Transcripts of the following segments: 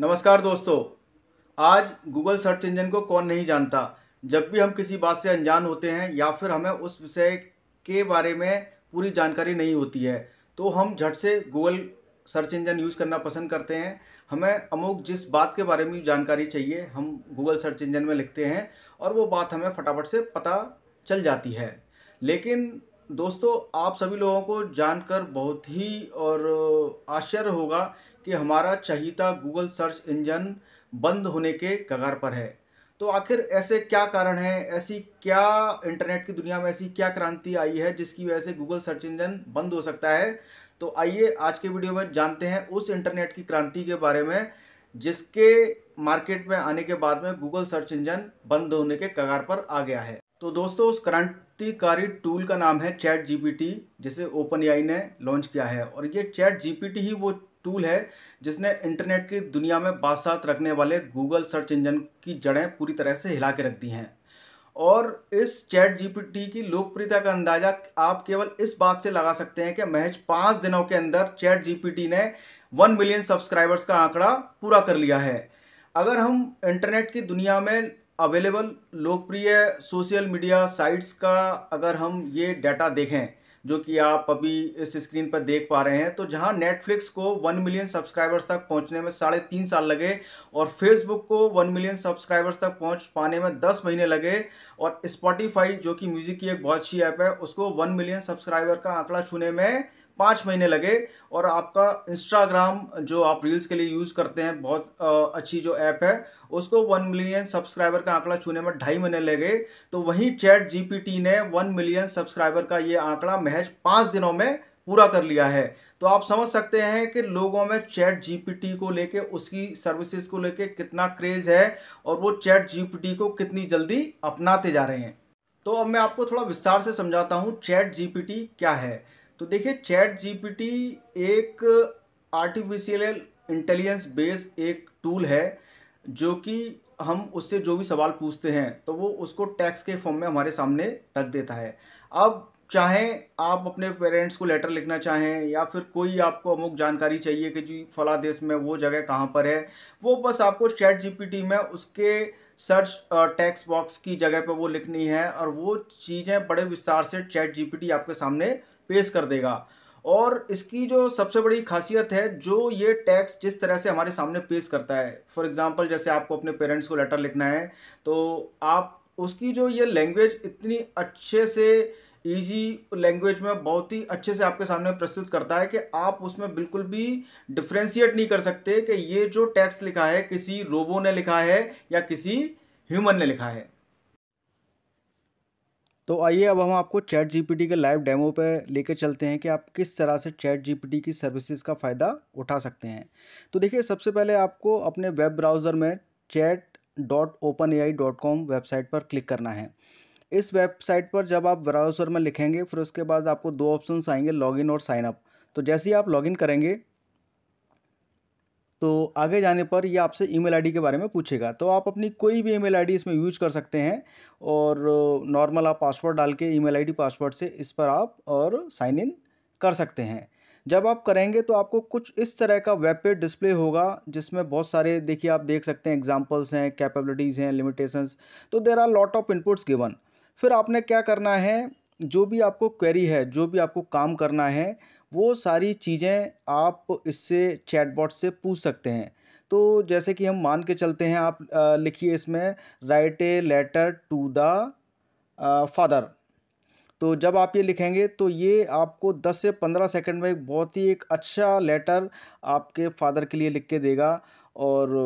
नमस्कार दोस्तों आज गूगल सर्च इंजन को कौन नहीं जानता जब भी हम किसी बात से अनजान होते हैं या फिर हमें उस विषय के बारे में पूरी जानकारी नहीं होती है तो हम झट से गूगल सर्च इंजन यूज़ करना पसंद करते हैं हमें अमुक जिस बात के बारे में जानकारी चाहिए हम गूगल सर्च इंजन में लिखते हैं और वो बात हमें फटाफट से पता चल जाती है लेकिन दोस्तों आप सभी लोगों को जानकर बहुत ही और आश्चर्य होगा कि हमारा चहिता गूगल सर्च इंजन बंद होने के कगार पर है तो आखिर ऐसे क्या कारण हैं ऐसी क्या इंटरनेट की दुनिया में ऐसी क्या क्रांति आई है जिसकी वजह से गूगल सर्च इंजन बंद हो सकता है तो आइए आज के वीडियो में जानते हैं उस इंटरनेट की क्रांति के बारे में जिसके मार्केट में आने के बाद में गूगल सर्च इंजन बंद होने के कगार पर आ गया है तो दोस्तों उस क्रांतिकारी टूल का नाम है चैट जीपीटी जिसे ओपन ने लॉन्च किया है और ये चैट जीपीटी ही वो टूल है जिसने इंटरनेट की दुनिया में बासात रखने वाले गूगल सर्च इंजन की जड़ें पूरी तरह से हिला के रख दी हैं और इस चैट जीपीटी की लोकप्रियता का अंदाज़ा आप केवल इस बात से लगा सकते हैं कि महज पाँच दिनों के अंदर चैट जीपीटी ने वन मिलियन सब्सक्राइबर्स का आंकड़ा पूरा कर लिया है अगर हम इंटरनेट की दुनिया में अवेलेबल लोकप्रिय सोशल मीडिया साइट्स का अगर हम ये डाटा देखें जो कि आप अभी इस स्क्रीन पर देख पा रहे हैं तो जहां नेटफ्लिक्स को वन मिलियन सब्सक्राइबर्स तक पहुंचने में साढ़े तीन साल लगे और फेसबुक को वन मिलियन सब्सक्राइबर्स तक पहुंच पाने में दस महीने लगे और स्पॉटिफाई जो कि म्यूज़िक की एक बहुत अच्छी ऐप है उसको वन मिलियन सब्सक्राइबर का आंकड़ा छूने में पाँच महीने लगे और आपका इंस्टाग्राम जो आप रील्स के लिए यूज़ करते हैं बहुत अच्छी जो ऐप है उसको वन मिलियन सब्सक्राइबर का आंकड़ा छूने में ढाई महीने लगे तो वहीं चैट जीपीटी ने वन मिलियन सब्सक्राइबर का ये आंकड़ा महज महज पाँच दिनों में पूरा कर लिया है तो आप समझ सकते हैं कि लोगों में चैट जीपीटी को लेके उसकी सर्विसेज को लेके कितना क्रेज़ है और वो चैट जीपीटी को कितनी जल्दी अपनाते जा रहे हैं तो अब मैं आपको थोड़ा विस्तार से समझाता हूँ चैट जीपीटी क्या है तो देखिए चैट जीपीटी एक आर्टिफिशियल इंटेलिजेंस बेस एक टूल है जो कि हम उससे जो भी सवाल पूछते हैं तो वो उसको टैक्स के फॉर्म में हमारे सामने रख देता है अब चाहें आप अपने पेरेंट्स को लेटर लिखना चाहें या फिर कोई आपको अमुक जानकारी चाहिए कि जी फला देश में वो जगह कहाँ पर है वो बस आपको चैट जीपीटी में उसके सर्च टेक्स बॉक्स की जगह पर वो लिखनी है और वो चीज़ें बड़े विस्तार से चैट जीपीटी आपके सामने पेश कर देगा और इसकी जो सबसे बड़ी खासियत है जो ये टैक्स जिस तरह से हमारे सामने पेश करता है फॉर एग्ज़ाम्पल जैसे आपको अपने पेरेंट्स को लेटर लिखना है तो आप उसकी जो ये लैंग्वेज इतनी अच्छे से ईजी लैंग्वेज में बहुत ही अच्छे से आपके सामने प्रस्तुत करता है कि आप उसमें बिल्कुल भी डिफ्रेंशिएट नहीं कर सकते कि ये जो टैक्स लिखा है किसी रोबो ने लिखा है या किसी ह्यूमन ने लिखा है तो आइए अब हम आपको चैट जीपीटी के लाइव डेमो पे लेके चलते हैं कि आप किस तरह से चैट जीपीटी की सर्विसेज का फ़ायदा उठा सकते हैं तो देखिए सबसे पहले आपको अपने वेब ब्राउज़र में chat dot open A I dot com website पर क्लिक करना है इस वेबसाइट पर जब आप ब्राउज़र में लिखेंगे फिर उसके बाद आपको दो ऑप्शन आएंगे लॉगिन और साइनअप तो जैसे ही आप लॉगिन करेंगे तो आगे जाने पर ये आपसे ईमेल आईडी के बारे में पूछेगा तो आप अपनी कोई भी ईमेल आईडी इसमें यूज कर सकते हैं और नॉर्मल आप पासवर्ड डाल के ई आईडी पासवर्ड से इस पर आप और साइन इन कर सकते हैं जब आप करेंगे तो आपको कुछ इस तरह का वेब पेज डिस्प्ले होगा जिसमें बहुत सारे देखिए आप देख सकते हैं एग्जाम्पल्स हैं कैपेबिलिटीज़ हैं लिमिटेशंस तो there are lot of inputs given फिर आपने क्या करना है जो भी आपको क्वेरी है जो भी आपको काम करना है वो सारी चीज़ें आप इससे चैटबॉट से पूछ सकते हैं तो जैसे कि हम मान के चलते हैं आप लिखिए इसमें write a letter to the father तो जब आप ये लिखेंगे तो ये आपको 10 से 15 सेकंड में बहुत ही एक अच्छा लेटर आपके फादर के लिए लिख के देगा और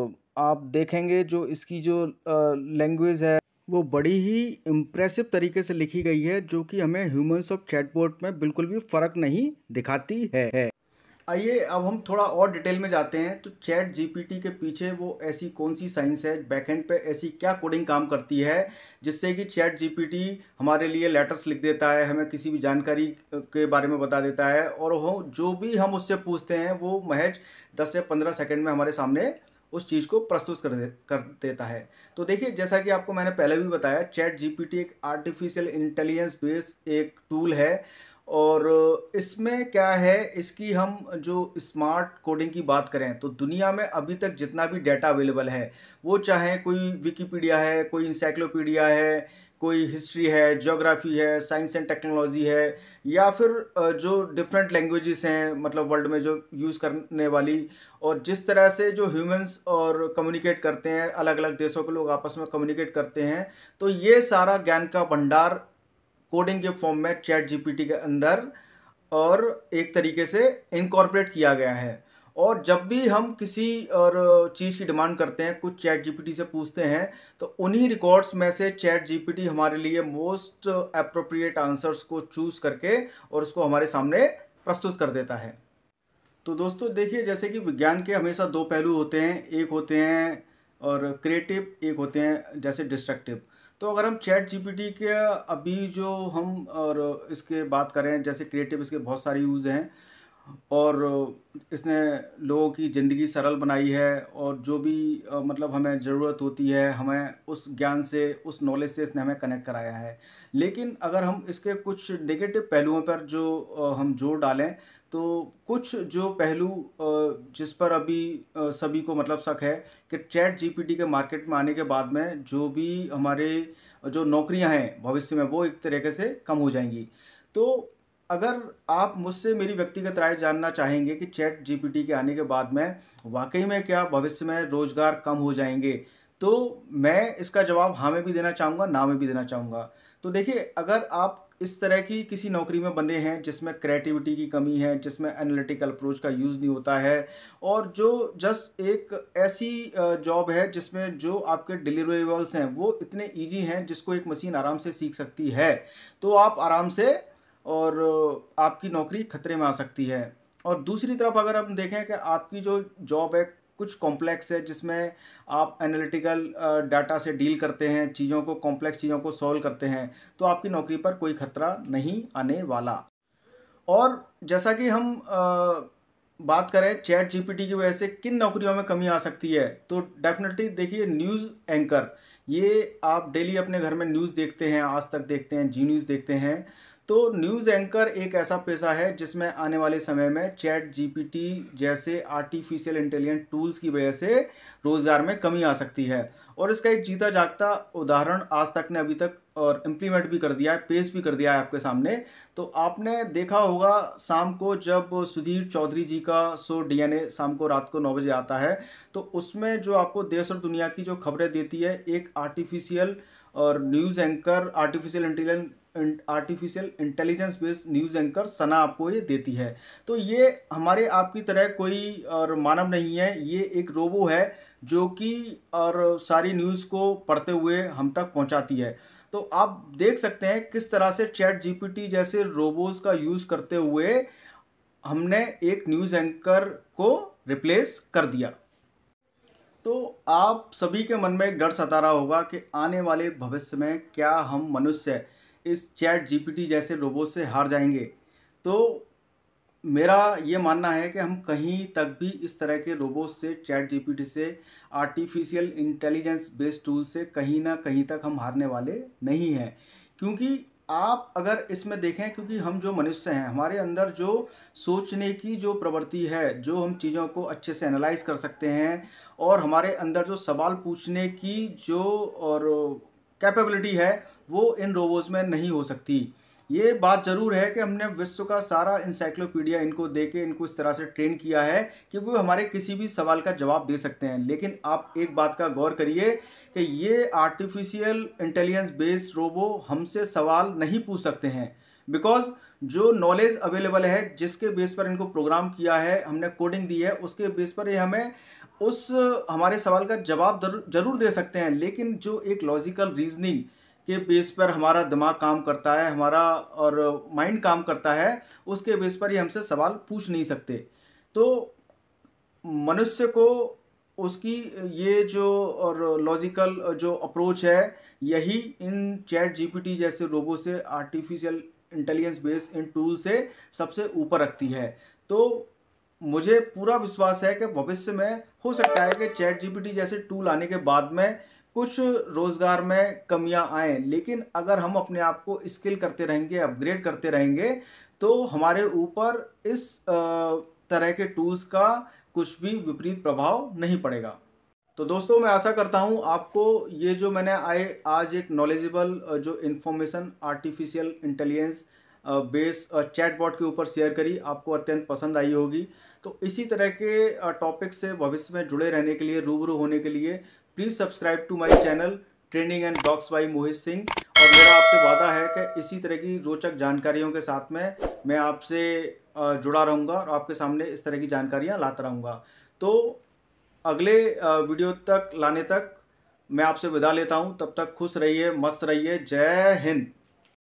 आप देखेंगे जो इसकी जो लैंग्वेज है वो बड़ी ही इम्प्रेसिव तरीके से लिखी गई है जो कि हमें ह्यूमंस ऑफ चैटबोर्ड में बिल्कुल भी फ़र्क नहीं दिखाती है आइए अब हम थोड़ा और डिटेल में जाते हैं तो चैट जीपीटी के पीछे वो ऐसी कौन सी साइंस है बैकएंड पे ऐसी क्या कोडिंग काम करती है जिससे कि चैट जीपीटी हमारे लिए लेटर्स लिख देता है हमें किसी भी जानकारी के बारे में बता देता है और जो भी हम उससे पूछते हैं वो महज 10 से 15 सेकंड में हमारे सामने उस चीज़ को प्रस्तुत कर दे कर देता है तो देखिए जैसा कि आपको मैंने पहले भी बताया चैट जीपीटी एक आर्टिफिशियल इंटेलिजेंस बेस्ड एक टूल है और इसमें क्या है इसकी हम जो स्मार्ट कोडिंग की बात करें तो दुनिया में अभी तक जितना भी डेटा अवेलेबल है वो चाहे कोई विकीपीडिया है कोई इंसाइक्लोपीडिया है कोई हिस्ट्री है जोग्राफ़ी है साइंस एंड टेक्नोलॉजी है या फिर जो डिफरेंट लैंग्वेजेस हैं मतलब वर्ल्ड में जो यूज़ करने वाली और जिस तरह से जो ह्यूमंस और कम्युनिकेट करते हैं अलग अलग देशों के लोग आपस में कम्युनिकेट करते हैं तो ये सारा ज्ञान का भंडार कोडिंग के फॉर्म में चैट जीपीटी के अंदर और एक तरीके से इनकॉर्पोरेट किया गया है और जब भी हम किसी और चीज़ की डिमांड करते हैं कुछ चैट जीपीटी से पूछते हैं तो उन्हीं रिकॉर्ड्स में से चैट जीपीटी हमारे लिए मोस्ट अप्रोप्रिएट आंसर्स को चूज़ करके और उसको हमारे सामने प्रस्तुत कर देता है तो दोस्तों देखिए जैसे कि विज्ञान के हमेशा दो पहलू होते हैं एक होते हैं और क्रिएटिव एक होते हैं जैसे डिस्ट्रक्टिव तो अगर हम चैट जीपीटी के अभी जो हम और इसके बात करें जैसे क्रिएटिव इसके बहुत सारे यूज़ हैं और इसने लोगों की ज़िंदगी सरल बनाई है और जो भी मतलब हमें ज़रूरत होती है हमें उस ज्ञान से उस नॉलेज से इसने हमें कनेक्ट कराया है लेकिन अगर हम इसके कुछ नेगेटिव पहलुओं पर जो हम जोर डालें तो कुछ जो पहलू जिस पर अभी सभी को मतलब शक है कि चैट जीपीटी के मार्केट में आने के बाद में जो भी हमारे जो नौकरियां हैं भविष्य में वो एक तरीके से कम हो जाएंगी तो अगर आप मुझसे मेरी व्यक्तिगत राय जानना चाहेंगे कि चैट जीपीटी के आने के बाद में वाकई में क्या भविष्य में रोज़गार कम हो जाएंगे तो मैं इसका जवाब हाँ में भी देना चाहूँगा ना में भी देना चाहूँगा तो देखिए अगर आप इस तरह की किसी नौकरी में बंदे हैं जिसमें क्रिएटिविटी की कमी है जिसमें एनालिटिकल अप्रोच का यूज़ नहीं होता है और जो जस्ट एक ऐसी जॉब है जिसमें जो आपके डिलीवरेबल्स हैं वो इतने ईजी हैं जिसको एक मशीन आराम से सीख सकती है तो आप आराम से और आपकी नौकरी खतरे में आ सकती है और दूसरी तरफ अगर हम देखें कि आपकी जो जॉब है कुछ कॉम्प्लेक्स है जिसमें आप एनालिटिकल डाटा से डील करते हैं चीज़ों को कॉम्प्लेक्स चीज़ों को सॉल्व करते हैं तो आपकी नौकरी पर कोई खतरा नहीं आने वाला और जैसा कि हम आ, बात करें चैट जीपीटी की वजह से किन नौकरियों में कमी आ सकती है तो डेफिनेटली देखिए न्यूज़ एंकर ये आप डेली अपने घर में न्यूज़ देखते हैं आज तक देखते हैं जी न्यूज़ देखते हैं तो न्यूज़ एंकर एक ऐसा पेशा है जिसमें आने वाले समय में चैट जीपीटी जैसे आर्टिफिशियल इंटेलिजेंट टूल्स की वजह से रोज़गार में कमी आ सकती है और इसका एक जीता जागता उदाहरण आज तक ने अभी तक और इम्प्लीमेंट भी कर दिया है पेश भी कर दिया है आपके सामने तो आपने देखा होगा शाम को जब सुधीर चौधरी जी का शो डीएनए शाम को रात को नौ बजे आता है तो उसमें जो आपको देश और दुनिया की जो खबरें देती है एक आर्टिफिशियल और news anchor artificial intelligent artificial intelligence based news anchor Sana आपको ये देती है तो ये हमारे आपकी तरह कोई और मानव नहीं है ये एक रोबो है जो कि और सारी न्यूज़ को पढ़ते हुए हम तक पहुंचाती है तो आप देख सकते हैं किस तरह से चैट जीपीटी जैसे रोबोस का यूज़ करते हुए हमने एक न्यूज़ एंकर को रिप्लेस कर दिया तो आप सभी के मन में एक डर सता रहा होगा कि आने वाले भविष्य में क्या हम मनुष्य इस चैट जीपीटी जैसे रोबोट से हार जाएंगे तो मेरा ये मानना है कि हम कहीं तक भी इस तरह के रोबोट से चैट जीपीटी से आर्टिफिशियल इंटेलिजेंस बेस्ड टूल से कहीं ना कहीं तक हम हारने वाले नहीं हैं क्योंकि आप अगर इसमें देखें क्योंकि हम जो मनुष्य हैं हमारे अंदर जो सोचने की जो प्रवृत्ति है जो हम चीज़ों को अच्छे से एनालाइज कर सकते हैं और हमारे अंदर जो सवाल पूछने की जो और कैपेबिलिटी है वो इन रोबोट्स में नहीं हो सकती ये बात ज़रूर है कि हमने विश्व का सारा इंसाइक्लोपीडिया इनको दे के इनको इस तरह से ट्रेन किया है कि वो हमारे किसी भी सवाल का जवाब दे सकते हैं लेकिन आप एक बात का गौर करिए कि ये आर्टिफिशियल इंटेलिजेंस बेस्ड रोबो हमसे सवाल नहीं पूछ सकते हैं बिकॉज जो नॉलेज अवेलेबल है जिसके बेस पर इनको प्रोग्राम किया है हमने कोडिंग दी है उसके बेस पर ये हमें उस हमारे सवाल का जवाब जरूर दे सकते हैं लेकिन जो एक लॉजिकल रीजनिंग के बेस पर हमारा दिमाग काम करता है हमारा और माइंड काम करता है उसके बेस पर ही हमसे सवाल पूछ नहीं सकते तो मनुष्य को उसकी ये जो और लॉजिकल जो अप्रोच है यही इन चैट जीपीटी जैसे रोबो से आर्टिफिशियल इंटेलिजेंस बेस इन टूल से सबसे ऊपर रखती है तो मुझे पूरा विश्वास है कि भविष्य में हो सकता है कि चैट जीपीटी जैसे टूल आने के बाद में कुछ रोज़गार में कमियां आएँ लेकिन अगर हम अपने आप को स्किल करते रहेंगे अपग्रेड करते रहेंगे तो हमारे ऊपर इस तरह के टूल्स का कुछ भी विपरीत प्रभाव नहीं पड़ेगा तो दोस्तों मैं आशा करता हूँ आपको ये जो मैंने आए आज एक नॉलेजेबल जो information artificial intelligence base bot के ऊपर शेयर करी आपको अत्यंत पसंद आई होगी तो इसी तरह के टॉपिक से भविष्य में जुड़े रहने के लिए रूबरू होने के लिए please subscribe to my channel training and docs by Mohit Singh और मेरा आपसे वादा है कि इसी तरह की रोचक जानकारियों के साथ में मैं आपसे जुड़ा रहूँगा और आपके सामने इस तरह की जानकारियाँ लाता रहूँगा तो अगले वीडियो तक लाने तक मैं आपसे विदा लेता हूँ तब तक खुश रहिए मस्त रहिए जय हिंद